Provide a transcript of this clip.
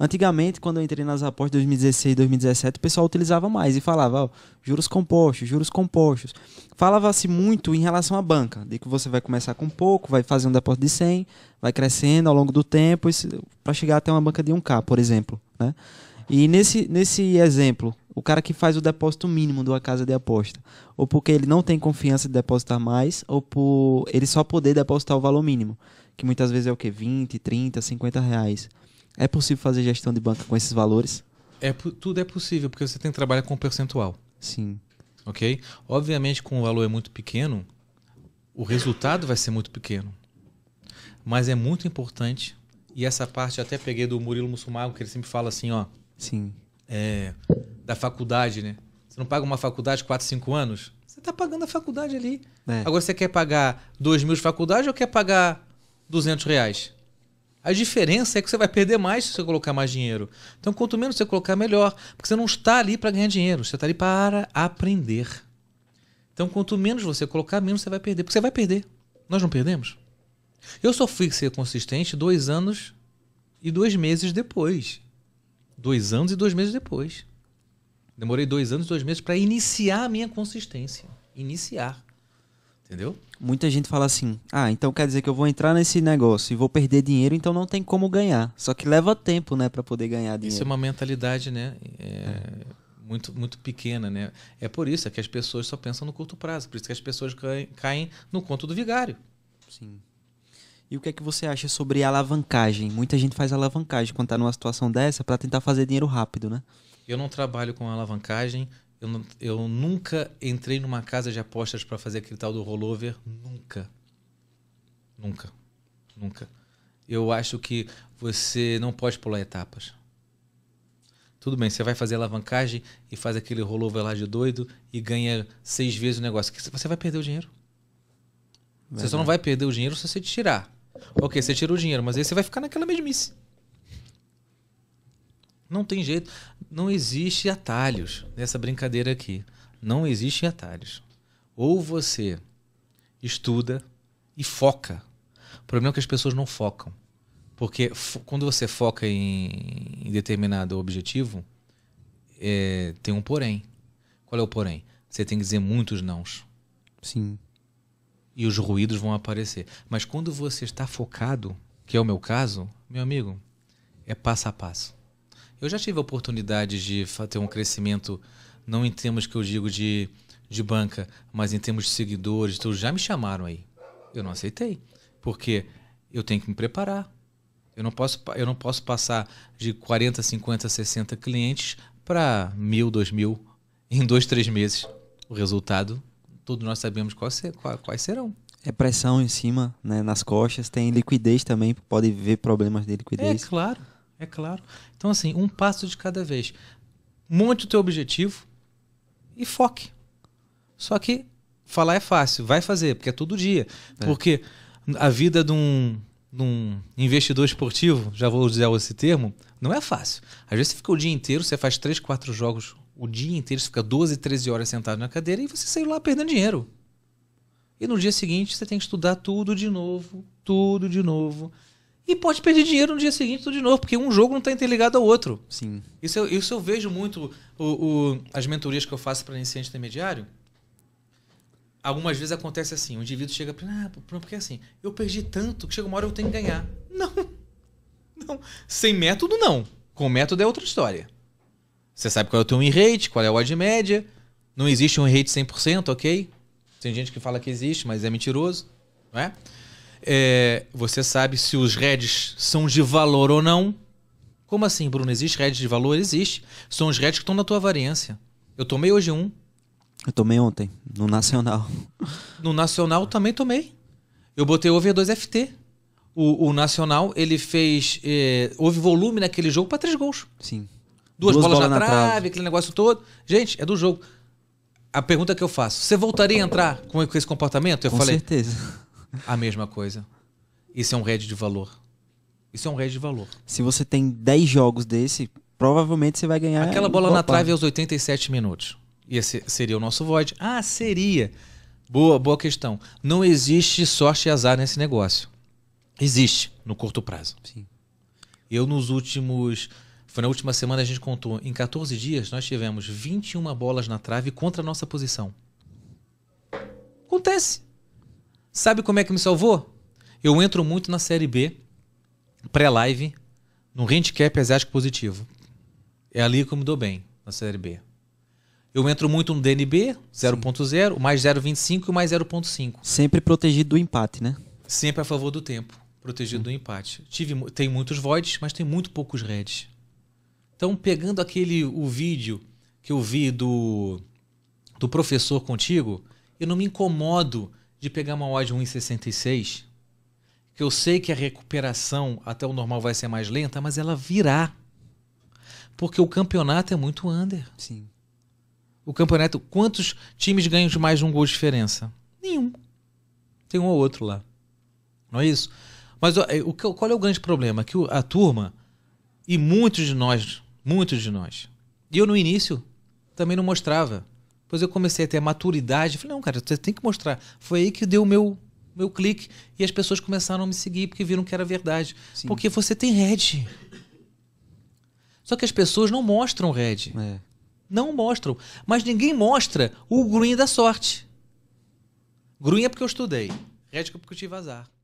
Antigamente, quando eu entrei nas apostas 2016, 2017, o pessoal utilizava mais e falava ó, juros compostos, juros compostos. Falava-se muito em relação à banca, de que você vai começar com pouco, vai fazer um depósito de 100, vai crescendo ao longo do tempo para chegar até uma banca de 1K, por exemplo. Né? E nesse, nesse exemplo, o cara que faz o depósito mínimo de uma casa de aposta, ou porque ele não tem confiança de depositar mais, ou por ele só poder depositar o valor mínimo, que muitas vezes é o que? 20, 30, 50 reais. É possível fazer gestão de banca com esses valores? É, tudo é possível, porque você tem que trabalhar com percentual. Sim. Ok? Obviamente, com o valor é muito pequeno, o resultado vai ser muito pequeno. Mas é muito importante, e essa parte eu até peguei do Murilo Mussumago, que ele sempre fala assim, ó. Sim. É, da faculdade, né? Você não paga uma faculdade 4, 5 anos? Você está pagando a faculdade ali. É. Agora, você quer pagar 2 mil de faculdade ou quer pagar 200 reais? A diferença é que você vai perder mais se você colocar mais dinheiro. Então, quanto menos você colocar, melhor. Porque você não está ali para ganhar dinheiro, você está ali para aprender. Então, quanto menos você colocar, menos você vai perder. Porque você vai perder. Nós não perdemos. Eu só fui ser consistente dois anos e dois meses depois. Dois anos e dois meses depois. Demorei dois anos e dois meses para iniciar a minha consistência. Iniciar. Entendeu? Muita gente fala assim: ah, então quer dizer que eu vou entrar nesse negócio e vou perder dinheiro, então não tem como ganhar. Só que leva tempo, né, para poder ganhar dinheiro. Isso é uma mentalidade, né? É, é muito, muito pequena, né? É por isso é que as pessoas só pensam no curto prazo, por isso que as pessoas caem, caem no conto do vigário. Sim. E o que é que você acha sobre alavancagem? Muita gente faz alavancagem quando está numa situação dessa para tentar fazer dinheiro rápido, né? Eu não trabalho com alavancagem, eu, eu nunca entrei numa casa de apostas para fazer aquele tal do rollover. Nunca. Nunca. Nunca. Eu acho que você não pode pular etapas. Tudo bem, você vai fazer alavancagem e faz aquele rollover lá de doido e ganha seis vezes o negócio. Você vai perder o dinheiro. Verdade. Você só não vai perder o dinheiro se você tirar. Ok, você tira o dinheiro, mas aí você vai ficar naquela mesmice. Não tem jeito. Não existe atalhos nessa brincadeira aqui. Não existe atalhos. Ou você estuda e foca. O problema é que as pessoas não focam. Porque quando você foca em, em determinado objetivo, é, tem um porém. Qual é o porém? Você tem que dizer muitos nãos. Sim. E os ruídos vão aparecer. Mas quando você está focado, que é o meu caso, meu amigo, é passo a passo. Eu já tive a oportunidade de ter um crescimento, não em termos que eu digo de, de banca, mas em termos de seguidores. Então já me chamaram aí. Eu não aceitei, porque eu tenho que me preparar. Eu não posso, eu não posso passar de 40, 50, 60 clientes para mil, dois mil em dois, três meses. O resultado, todos nós sabemos quais serão é pressão em cima, né, nas costas, tem liquidez também, pode ver problemas de liquidez. É claro. É claro. Então, assim, um passo de cada vez. Monte o teu objetivo e foque. Só que falar é fácil, vai fazer, porque é todo dia. É. Porque a vida de um, de um, investidor esportivo, já vou usar esse termo, não é fácil. Às vezes você fica o dia inteiro, você faz três, quatro jogos o dia inteiro, você fica 12, 13 horas sentado na cadeira e você saiu lá perdendo dinheiro. E no dia seguinte você tem que estudar tudo de novo, tudo de novo. E pode perder dinheiro no dia seguinte tudo de novo, porque um jogo não está interligado ao outro. Sim. Isso eu, isso eu vejo muito o, o as mentorias que eu faço para iniciante intermediário. Algumas vezes acontece assim, o indivíduo chega para ah, porque assim, eu perdi tanto que chega uma hora eu tenho que ganhar. Não. Não. Sem método, não. Com método é outra história. Você sabe qual é o teu rate, qual é a odd média. Não existe um win rate 100%, ok? Tem gente que fala que existe, mas é mentiroso, não é? É, você sabe se os REDs são de valor ou não. Como assim, Bruno? Existe Reds de valor? Existe. São os REDs que estão na tua variância. Eu tomei hoje um. Eu tomei ontem, no Nacional. No Nacional também tomei. Eu botei over 2 FT. O, o, Nacional, ele fez. É, houve volume naquele jogo para três gols. Sim. Duas, Duas bolas, bolas, na, na trave, trave, aquele negócio todo. Gente, é do jogo. A pergunta que eu faço: você voltaria a entrar com, com esse comportamento? Eu com falei. Com certeza a mesma coisa. Isso é um red de valor. Isso é um red de valor. Se você tem 10 jogos desse, provavelmente você vai ganhar. Aquela bola na trave aos 87 minutos. E esse seria o nosso void. Ah, seria. Boa, boa questão. Não existe sorte e azar nesse negócio. Existe no curto prazo. Sim. Eu nos últimos foi na última semana a gente contou, em 14 dias nós tivemos 21 bolas na trave contra a nossa posição. Acontece. Sabe como é que me salvou? Eu entro muito na série B, pré-live, no handicap exército positivo. É ali que eu me dou bem, na série B. Eu entro muito no DNB, 0.0, mais 0.25 e mais 0.5. Sempre protegido do empate, né? Sempre a favor do tempo, protegido hum. do empate. Tive, tem muitos voids, mas tem muito poucos reds. Então, pegando aquele o vídeo que eu vi do, do professor contigo, eu não me incomodo de pegar uma odd 1,66, que eu sei que a recuperação até o normal vai ser mais lenta, mas ela virá. Porque o campeonato é muito under. Sim. O campeonato, quantos times ganham de mais de um gol de diferença? Nenhum. Tem um ou outro lá. Não é isso? Mas é, o, qual é o grande problema? Que a turma, e muitos de nós, muitos de nós, e eu no início também não mostrava. Depois eu comecei a ter maturidade. Falei, não, cara, você tem que mostrar. Foi aí que deu o meu, meu clique. E as pessoas começaram a me seguir porque viram que era verdade. Sim. Porque você tem red. Só que as pessoas não mostram red. É. Não mostram. Mas ninguém mostra o grunho da sorte. Grunho é porque eu estudei. Red é porque eu tive azar.